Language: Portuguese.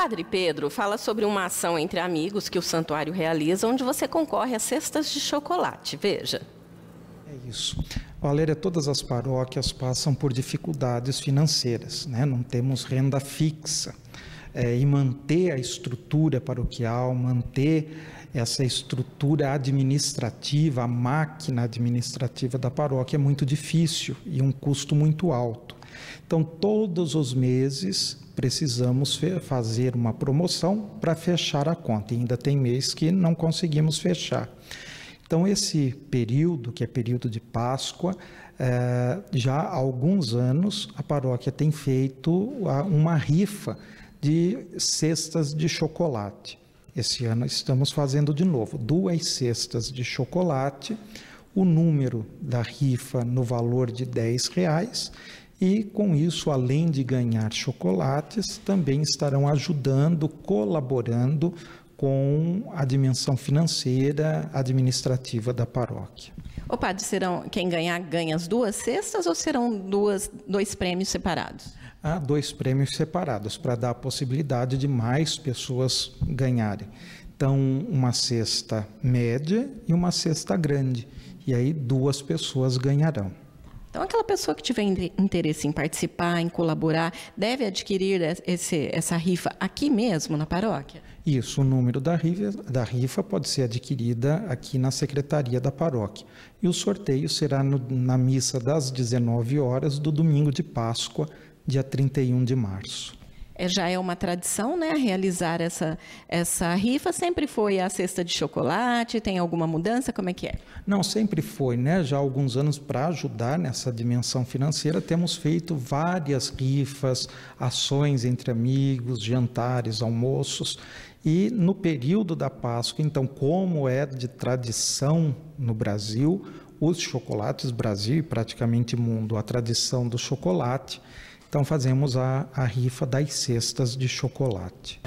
Padre Pedro fala sobre uma ação entre amigos que o santuário realiza, onde você concorre a cestas de chocolate. Veja. É isso. Valéria, todas as paróquias passam por dificuldades financeiras, né? não temos renda fixa. É, e manter a estrutura paroquial, manter essa estrutura administrativa, a máquina administrativa da paróquia é muito difícil e um custo muito alto. Então, todos os meses precisamos fazer uma promoção para fechar a conta. E ainda tem mês que não conseguimos fechar. Então, esse período, que é período de Páscoa, é, já há alguns anos a paróquia tem feito ah, uma rifa de cestas de chocolate. Esse ano estamos fazendo de novo duas cestas de chocolate, o número da rifa no valor de 10 reais e com isso, além de ganhar chocolates, também estarão ajudando, colaborando com a dimensão financeira administrativa da paróquia. O padre, serão quem ganhar ganha as duas cestas ou serão duas, dois prêmios separados? Há ah, dois prêmios separados para dar a possibilidade de mais pessoas ganharem. Então, uma cesta média e uma cesta grande. E aí duas pessoas ganharão. Então, aquela pessoa que tiver interesse em participar, em colaborar, deve adquirir esse, essa rifa aqui mesmo, na paróquia? Isso, o número da rifa, da rifa pode ser adquirida aqui na secretaria da paróquia. E o sorteio será no, na missa das 19 horas do domingo de Páscoa, dia 31 de março é, já é uma tradição, né, realizar essa, essa rifa. Sempre foi a cesta de chocolate? Tem alguma mudança? Como é que é? Não, sempre foi, né? Já há alguns anos, para ajudar nessa dimensão financeira, temos feito várias rifas, ações entre amigos, jantares, almoços. E no período da Páscoa, então, como é de tradição no Brasil, os chocolates Brasil e praticamente mundo, a tradição do chocolate. Então fazemos a, a rifa das cestas de chocolate.